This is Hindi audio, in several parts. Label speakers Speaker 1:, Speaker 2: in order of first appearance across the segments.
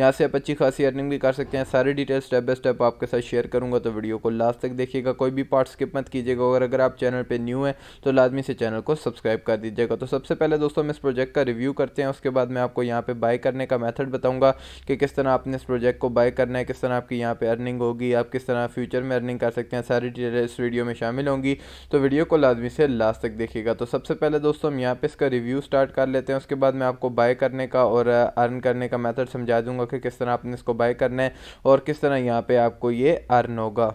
Speaker 1: यहाँ से आप अच्छी खासी अर्निंग भी कर सकते हैं सारी डिटेल स्टेप बाय स्टेप आपके साथ शेयर करूँगा तो वीडियो को लास्ट तक देखिएगा कोई भी पार्ट स्किप मत कीजिएगा और अगर आप चैनल पर न्यू है तो लाजमी से चैनल को सब्सक्राइब कर दीजिएगा तो सबसे पहले दोस्तों हम इस प्रोजेक्ट का रिव्यू करते हैं उसके बाद मैं आपको यहाँ पर बाय करने का मैथड बताऊँगा कि किस तरह आपने इस प्रोजेक्ट को बाय करना है किस तरह आपकी यहाँ पर अर्निंग होगी आप किस तरह फ्यूचर में अर्निंग कर सकते हैं सारी डिटेल इस वीडियो में शामिल होंगी तो वीडियो को लाजमी से लास्ट तक देखिएगा तो सबसे पहले दोस्तों हम यहाँ पर इसका रिव्यू स्टार्ट कर लेते हैं उसके बाद मैं आपको बाय करने का और अर्न करने का मैथड समझा दूँगा कि किस तरह आपने इसको बाय करना है और किस तरह यहाँ पे आपको ये अर्न होगा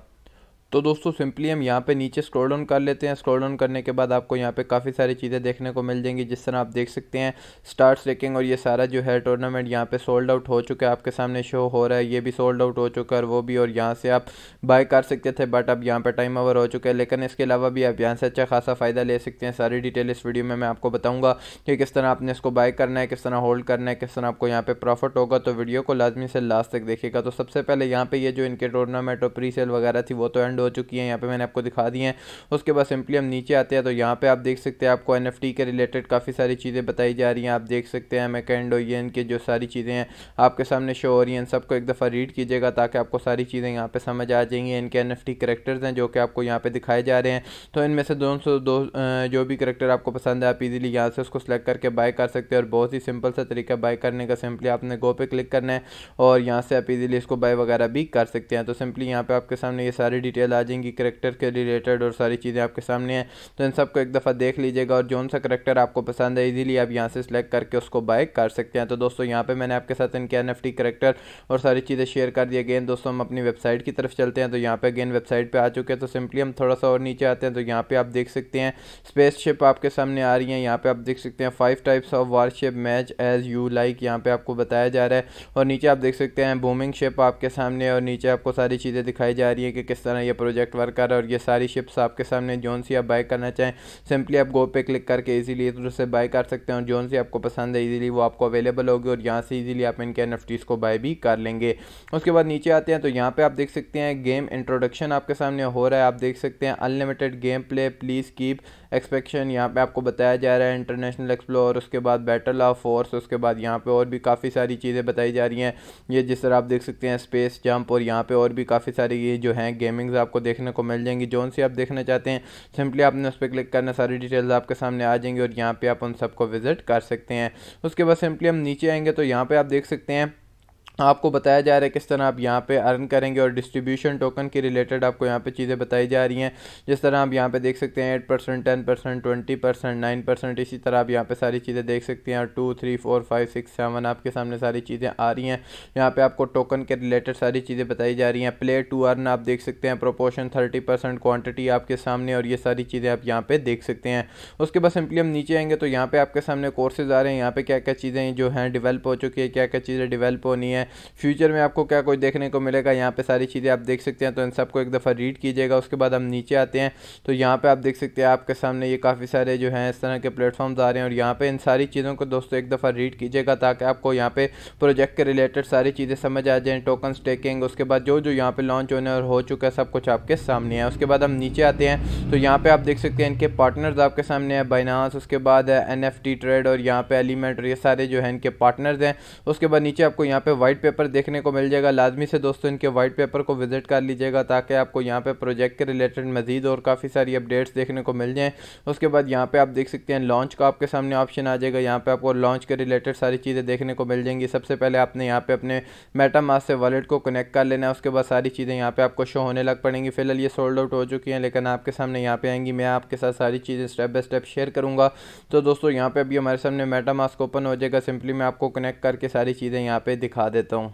Speaker 1: तो दोस्तों सिंपली हम यहाँ पे नीचे स्क्रॉल डाउन कर लेते हैं स्क्रॉल डाउन करने के बाद आपको यहाँ पे काफ़ी सारी चीज़ें देखने को मिल जाएंगी जिस तरह आप देख सकते हैं स्टार्स रेकिंग और ये सारा जो है टूर्नामेंट यहाँ पे सोल्ड आउट हो चुका है आपके सामने शो हो रहा है ये भी सोल्ड आउट हो चुका है वो भी और यहाँ से आप बाय कर सकते थे बट अब यहाँ पर टाइम ओवर हो चुका है लेकिन इसके अलावा भी आप यहाँ से अच्छा खासा फ़ायदा ले सकते हैं सारी डिटेल इस वीडियो में मैं आपको बताऊँगा कि किस तरह आपने इसको बाय करना है किस तरह होल्ड करना है किस तरह आपको यहाँ पर प्रॉफिट होगा तो वीडियो को लाजमी से लास्ट तक देखेगा तो सबसे पहले यहाँ पर ये जो इनके टूर्नामेंट और प्री सेल वगैरह थी वो तो एंड हो चुकी हैं यहाँ पे मैंने आपको दिखा दी हैं उसके बाद सिंपली हम नीचे आते हैं तो यहाँ पे आप देख सकते हैं आपको एन के रिलेटेड काफ़ी सारी चीज़ें बताई जा रही हैं आप देख सकते हैं मैकेंडो ये इनके जो सारी चीज़ें हैं आपके सामने शो हो रही हैं सबको एक दफ़ा रीड कीजिएगा ताकि आपको सारी चीज़ें यहाँ पर समझ आ जाएंगी इनके एन करेक्टर्स हैं जो कि आपको यहाँ पर दिखाए जा रहे हैं तो इनमें से दोनों दो जो भी करेक्टर आपको पसंद है आप इजीली यहाँ से उसको सेलेक्ट करके बाय कर सकते हैं और बहुत ही सिंपल सा तरीका बाय करने का सिंपली आपने गो पे क्लिक करना है और यहाँ से आप इजीली इसको बाय वगैरह भी कर सकते हैं तो सिंपली यहाँ पे आपके सामने ये सारी डिटेल सीरियल आ जाएंगी करेक्टर के रिलेटेड और सारी चीज़ें आपके सामने हैं तो इन सबको एक दफ़ा देख लीजिएगा और जौन सा करेक्टर आपको पसंद है ईजिली आप यहाँ से सिलेक्ट करके उसको बाय कर सकते हैं तो दोस्तों यहाँ पर मैंने आपके साथ इनके एन एफ करेक्टर और सारी चीज़ें शेयर कर दी अगेन दोस्तों हम अपनी वेबसाइट की तरफ चलते हैं तो यहाँ पर अगेन वेबसाइट पर आ चुके हैं तो सिंपली हम थोड़ा सा और नीचे आते हैं तो यहाँ पर आप देख सकते हैं स्पेसशिप आपके सामने आ रही है यहाँ पर आप देख सकते हैं five types of warship match as you like यहाँ पर आपको बताया जा रहा है और नीचे आप देख सकते हैं बूमिंग शिप आपके सामने और नीचे आपको सारी चीज़ें दिखाई जा रही है कि किस तरह ये प्रोजेक्ट वर्कर और ये सारी शिप्स आपके सामने जोन सी आप बाय करना चाहें सिंपली आप गो पे क्लिक करके इजीली इधर से बाय कर सकते हैं और जोन सी आपको पसंद है इजीली वो आपको अवेलेबल होगी और यहाँ से इजीली आप इनके एन को बाय भी कर लेंगे उसके बाद नीचे आते हैं तो यहाँ पर आप देख सकते हैं गेम इंट्रोडक्शन आपके सामने हो रहा है आप देख सकते हैं unlimited game play please keep expectation यहाँ पे आपको बताया जा रहा है इंटरनेशनल एक्सप्लोर उसके बाद बैटल ऑफ फोर्स उसके बाद यहाँ पे और भी काफ़ी सारी चीज़ें बताई जा रही हैं ये जिस तरह आप देख सकते हैं स्पेस जंप और यहाँ पे और भी काफ़ी सारी ये जो हैं गेमिंग्स आपको देखने को मिल जाएंगी जोन सी आप देखना चाहते हैं सिंपली आपने उस पर क्लिक करना सारी डिटेल्स आपके सामने आ जाएंगी और यहाँ पर आप उन सबको विज़िट कर सकते हैं उसके बाद सिंपली हम नीचे आएंगे तो यहाँ पर आप देख सकते हैं आपको बताया जा रहा है किस तरह आप यहाँ पे अर्न करेंगे और डिस्ट्रीब्यूशन टोकन के रिलेटेड आपको यहाँ पे चीज़ें बताई जा रही हैं जिस तरह आप यहाँ पे देख सकते हैं eight percent ten percent twenty percent nine percent इसी तरह आप यहाँ पे सारी चीज़ें देख सकते हैं और two three four five six seven आपके सामने सारी चीज़ें आ रही हैं यहाँ पर आपको टोकन के रिलेटेड सारी चीज़ें बताई जा रही हैं प्ले टू अर्न आप देख सकते हैं प्रोपोर्शन थर्टी परसेंट आपके सामने और ये सारी चीज़ें आप यहाँ पर देख सकते हैं उसके बाद सिंपली हम नीचे आएंगे तो यहाँ पर आपके सामने कोर्सेज आ रहे हैं यहाँ पर क्या क्या चीज़ें जो हैं डिवेल्प हो चुकी है क्या क्या चीज़ें डिवेल्प होनी है हैं फ्यूचर में आपको क्या कुछ देखने को मिलेगा यहाँ पे सारी चीज़ें आप देख सकते हैं तो इन सबको एक दफ़ा रीड कीजिएगा उसके बाद हम नीचे आते हैं तो यहाँ पर आप देख सकते हैं आपके सामने ये काफ़ी सारे जो हैं इस तरह के प्लेटफॉर्म्स आ रहे हैं और यहाँ पर इन सारी चीज़ों को दोस्तों एक दफ़ा रीड कीजिएगा ताकि आपको यहाँ पर प्रोजेक्ट के रिलेटेड सारी चीज़ें समझ आ जाएँ टोकन स्टेकिंग उसके बाद जो जो यहाँ पर लॉन्च होने और हो चुका है सब कुछ आपके सामने है उसके बाद हम नीचे आते हैं तो यहाँ पर आप देख सकते हैं इनके पार्टनर्स आपके सामने है बाइनास उसके बाद है एन ट्रेड और यहाँ पर एलिमेंट और ये सारे जो है इनके पार्टनर्स हैं उसके बाद नीचे आपको यहाँ पर वाइट वाइट पेपर देखने को मिल जाएगा लाजमी से दोस्तों इनके वाइट पेपर को विजिट कर लीजिएगा ताकि आपको यहाँ पे प्रोजेक्ट के रिलेटेड मजीद और काफ़ी सारी अपडेट्स देखने को मिल जाएँ उसके बाद यहाँ पे आप देख सकते हैं लॉन्च का आपके सामने ऑप्शन आ जाएगा यहाँ पे आपको लॉन्च के रिलेटेड सारी चीज़ें देखने को मिल जाएंगी सबसे पहले आपने यहाँ पे अपने मेटा मास से वॉलेट को कनेक्ट कर लेना है उसके बाद सारी चीज़ें यहाँ पे आपको शो होने लग पड़ेंगी फिलहाल ये सोल्ड आउट हो चुकी हैं लेकिन आपके सामने यहाँ पे आएंगी मैं आपके साथ सारी चीज़ें स्टेप बाय स्टेप शेयर करूँगा तो दोस्तों यहाँ पर अभी हमारे सामने मेटा मास्क ओपन हो जाएगा सिंपली मैं आपको कनेक्ट करके सारी चीज़ें यहाँ पे दिखा देता então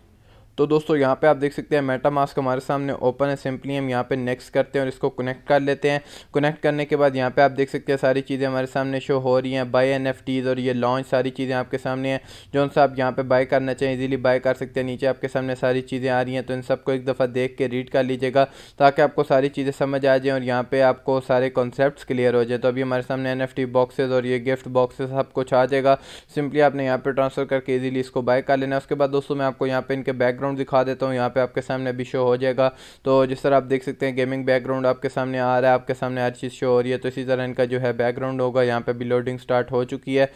Speaker 1: तो दोस्तों यहाँ पे आप देख सकते हैं मेटा मास्क हमारे सामने ओपन है सिंपली हम यहाँ पे नेक्स्ट करते हैं और इसको कनेक्ट कर लेते हैं कनेक्ट करने के बाद यहाँ पे आप देख सकते हैं सारी चीज़ें हमारे सामने शो हो रही हैं बाय एन और ये लॉन्च सारी चीज़ें आपके सामने हैं जो सा आप यहाँ पर बाय करना चाहें ईजिली बाय कर सकते हैं नीचे आपके सामने सारी चीज़ें आ रही हैं तो इन सबको एक दफ़ा देख के रीड कर लीजिएगा ताकि आपको सारी चीज़ें समझ आ जाएँ और यहाँ पर आपको सारे कॉन्सेप्ट क्लियर हो जाए तो अभी हमारे सामने एन बॉक्सेज और ये गिफ्ट बॉक्सेज सब कुछ आ जाएगा सिंपली आपने यहाँ पर ट्रांसफ़र करके ईजिली इसको बाय कर लेना उसके बाद दोस्तों मैं आपको यहाँ पर इनके बैकग्राउंड बैकग्राउंड दिखा देता हूँ यहाँ पे आपके सामने अभी शो हो जाएगा तो जिस तरह आप देख सकते हैं गेमिंग बैकग्राउंड आपके सामने आ रहा है आपके सामने हर चीज़ शो हो रही है तो इसी तरह इनका जो है बैकग्राउंड होगा यहाँ पर भी लोडिंग स्टार्ट हो चुकी है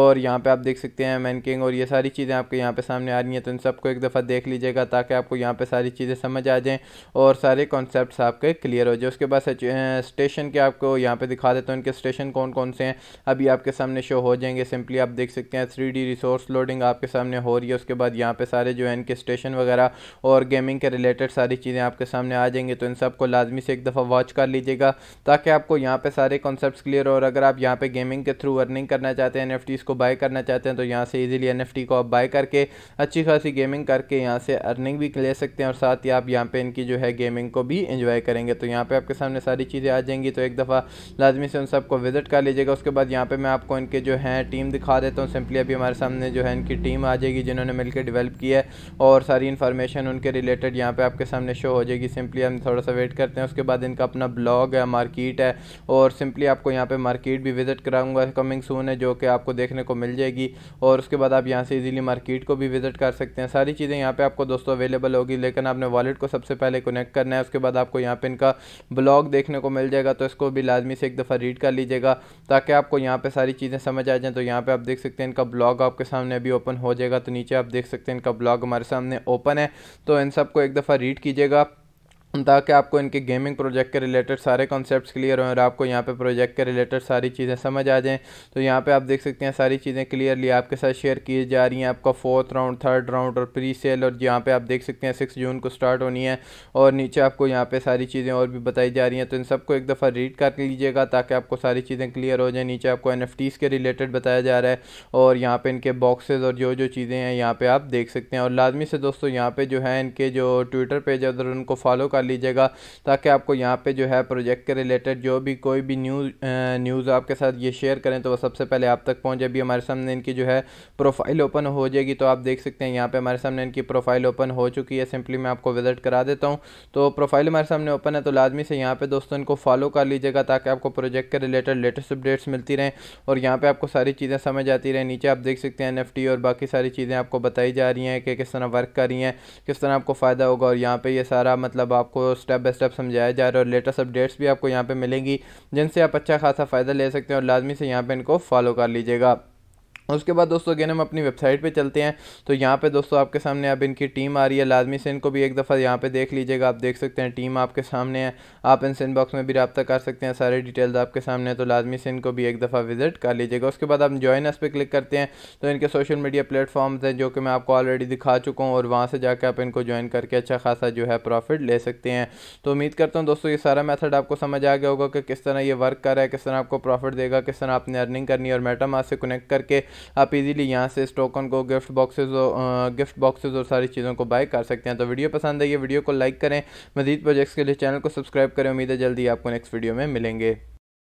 Speaker 1: और यहाँ पर आप देख सकते हैं मैनकिंग और ये सारी चीज़ें आपके यहाँ पर सामने आ रही हैं तो इन सबको एक दफ़ा देख लीजिएगा ताकि आपको यहाँ पर सारी चीज़ें समझ आ जाएँ और सारे कॉन्सेप्ट आपके क्लियर हो जाए उसके बाद स्टेशन के आपको यहाँ पर दिखा देता हूँ इनके स्टेशन कौन कौन से हैं अभी आपके सामने शो हो जाएंगे सिंपली आप देख सकते हैं थ्री डी रिसोर्स लोडिंग आपके सामने हो रही है उसके बाद यहाँ पे सारे जो है इनके स्टेशन एनिमेशन वगैरह और गेमिंग के रिलेटेड सारी चीज़ें आपके सामने आ जाएंगी तो इन सब को लाजमी से एक दफ़ा वॉच कर लीजिएगा ताकि आपको यहाँ पे सारे कॉन्सेप्ट क्लियर हो और अगर आप यहाँ पे गेमिंग के थ्रू अर्निंग करना चाहते हैं एन को बाय करना चाहते हैं तो यहाँ से ईजिली एन को आप बाय करके अच्छी खासी गेमिंग करके यहाँ से अर्निंग भी ले सकते हैं और साथ ही आप यहाँ पर इनकी जो है गेमिंग को भी इंजॉय करेंगे तो यहाँ पर आपके सामने सारी चीज़ें आ जाएंगी तो एक दफ़ा लाजमी से उन सबको विजिट कर लीजिएगा उसके बाद यहाँ पर मैं आपको इनके जो है टीम दिखा देता हूँ सिंपली अभी हमारे सामने जो है इनकी टीम आ जाएगी जिन्होंने मिलकर डिवेल्प किया है और सारी सारी इन्फॉर्मेशन उनके रिलेटेड यहाँ पे आपके सामने शो हो जाएगी सिंपली हम थोड़ा सा वेट करते हैं उसके बाद इनका अपना ब्लॉग है मार्केट है और सिंपली आपको यहाँ पे मार्केट भी विज़िट कराऊंगा कमिंग सून है जो कि आपको देखने को मिल जाएगी और उसके बाद आप यहाँ से ईजिली मार्केट को भी विज़िट कर सकते हैं सारी चीज़ें यहाँ पर आपको दोस्तों अवेलेबल होगी लेकिन आपने वॉलेट को सबसे पहले कनेक्ट करना है उसके बाद आपको यहाँ पर इनका ब्लॉग देखने को मिल जाएगा तो इसको भी लाजमी से एक दफ़ा रीड कर लीजिएगा ताकि आपको यहाँ पर सारी चीज़ें समझ आ जाएँ तो यहाँ पर आप देख सकते हैं इनका ब्लॉग आपके सामने अभी ओपन हो जाएगा तो नीचे आप देख सकते हैं इनका ब्लॉग हमारे सामने ओपन है तो इन सबको एक दफ़ा रीड कीजिएगा ताकि आपको इनके गेमिंग प्रोजेक्ट के रिलेटेड सारे कॉन्सेप्ट क्लियर हों और आपको यहाँ पे प्रोजेक्ट के रिलेटेड सारी चीज़ें समझ आ जाएँ तो यहाँ पे आप देख सकते हैं सारी चीज़ें क्लियरली आपके साथ शेयर की जा रही हैं आपका फोर्थ राउंड थर्ड राउंड और प्री सेल और यहाँ पे आप देख सकते हैं सिक्स जून को स्टार्ट होनी है और नीचे आपको यहाँ पर सारी चीज़ें और भी बताई जा रही हैं तो इन सबको एक दफ़ा रीड कर लीजिएगा ताकि आपको सारी चीज़ें क्लियर हो जाएँ नीचे आपको एन के रिलेटेड बताया जा रहा है और यहाँ पर इनके बॉक्सेज और जो जो चीज़ें हैं यहाँ पर आप देख सकते हैं और लाजमी से दोस्तों यहाँ पर जो है इनके जो ट्विटर पेज है उधर उनको फॉलो कर कर लीजिएगा ताकि आपको यहाँ पे जो है प्रोजेक्ट के रिलेटेड जो भी कोई भी न्यूज़ न्यूज़ आपके साथ ये शेयर करें तो वो सबसे पहले आप तक पहुँचे अभी हमारे सामने इनकी जो है प्रोफाइल ओपन हो जाएगी तो आप देख सकते हैं यहाँ पर हमारे सामने इनकी प्रोफाइल ओपन हो चुकी है सिंपली मैं आपको विजिट करा देता हूँ तो प्रोफाइल हमारे सामने ओपन है तो लाजमी से यहाँ पर दोस्तों इनको फॉलो कर लीजिएगा ताकि आपको प्रोजेक्ट के रिलेटेड लेटेस्ट अपडेट्स मिलती रहें और यहाँ पर आपको सारी चीज़ें समझ आती रहें नीचे आप देख सकते हैं एन और बाकी सारी चीज़ें आपको बताई जा रही हैं कि किस तरह वर्क कर रही हैं किस तरह आपको फ़ायदा होगा और यहाँ पर ये सारा मतलब आप आपको स्टेप बाय स्टेप समझाया जा रहा है और लेटेस्ट अपडेट्स भी आपको यहाँ पर मिलेंगी जिनसे आप अच्छा खासा फ़ायदा ले सकते हैं और लाजमी से यहाँ पर इनको फॉलो कर लीजिएगा उसके बाद दोस्तों अगेन हम अपनी वेबसाइट पे चलते हैं तो यहाँ पे दोस्तों आपके सामने अब इनकी टीम आ रही है लाजमी से इनको भी एक दफ़ा यहाँ पे देख लीजिएगा आप देख सकते हैं टीम आपके सामने है आप इनसे इनबॉक्स में भी रबता कर सकते हैं सारे डिटेल्स आपके सामने हैं तो लाजमी से इनको भी एक दफ़ा विजिट कर लीजिएगा उसके बाद आप ज्वाइन एस पे क्लिक करते हैं तो इनके सोशल मीडिया प्लेटफॉर्म्स हैं जो कि मैं आपको ऑलरेडी दिखा चुका हूँ और वहाँ से जाकर आप इनको ज्वाइन करके अच्छा खासा जो है प्रॉफिट ले सकते हैं तो उम्मीद करता हूँ दोस्तों ये सारा मैथड आपको समझ आ गया होगा कि किस तरह ये वर्क कर रहा है किस तरह आपको प्रॉफिट देगा किस तरह आपने अर्निंग करनी और मेटामा से कनेक्ट करके आप इजीली यहाँ से इस टोकन को गिफ्ट बॉक्सेस गिफ्ट बॉक्सेस और सारी चीज़ों को बाय कर सकते हैं तो वीडियो पसंद आई है वीडियो को लाइक करें मजीद प्रोजेक्ट्स के लिए चैनल को सब्सक्राइब करें उम्मीद है जल्दी आपको नेक्स्ट वीडियो में मिलेंगे